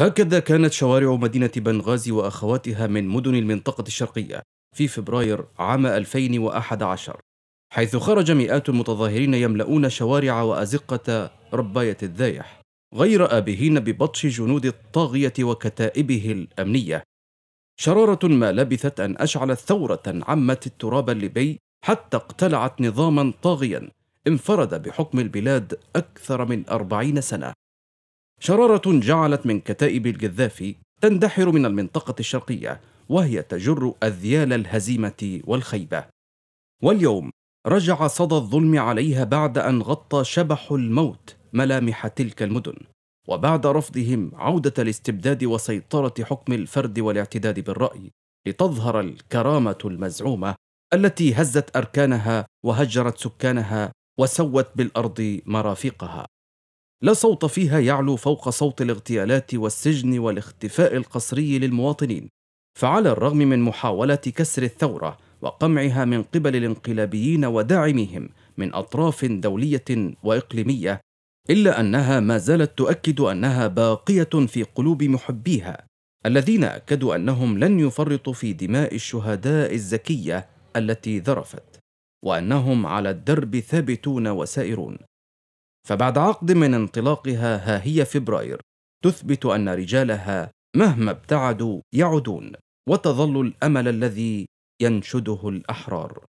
هكذا كانت شوارع مدينة بنغازي وأخواتها من مدن المنطقة الشرقية في فبراير عام 2011 حيث خرج مئات المتظاهرين يملؤون شوارع وأزقة رباية الذايح غير آبهين ببطش جنود الطاغية وكتائبه الأمنية شرارة ما لبثت أن أشعلت ثورة عمت التراب الليبي حتى اقتلعت نظاما طاغيا انفرد بحكم البلاد أكثر من أربعين سنة شرارة جعلت من كتائب الجذافي تندحر من المنطقة الشرقية وهي تجر أذيال الهزيمة والخيبة. واليوم رجع صدى الظلم عليها بعد أن غطى شبح الموت ملامح تلك المدن، وبعد رفضهم عودة الاستبداد وسيطرة حكم الفرد والاعتداد بالرأي، لتظهر الكرامة المزعومة التي هزت أركانها وهجرت سكانها وسوت بالأرض مرافقها. لا صوت فيها يعلو فوق صوت الاغتيالات والسجن والاختفاء القسري للمواطنين فعلى الرغم من محاولة كسر الثورة وقمعها من قبل الانقلابيين وداعميهم من أطراف دولية وإقليمية إلا أنها ما زالت تؤكد أنها باقية في قلوب محبيها الذين أكدوا أنهم لن يفرطوا في دماء الشهداء الزكية التي ذرفت وأنهم على الدرب ثابتون وسائرون فبعد عقد من انطلاقها ها هي فبراير تثبت أن رجالها مهما ابتعدوا يعودون وتظل الأمل الذي ينشده الأحرار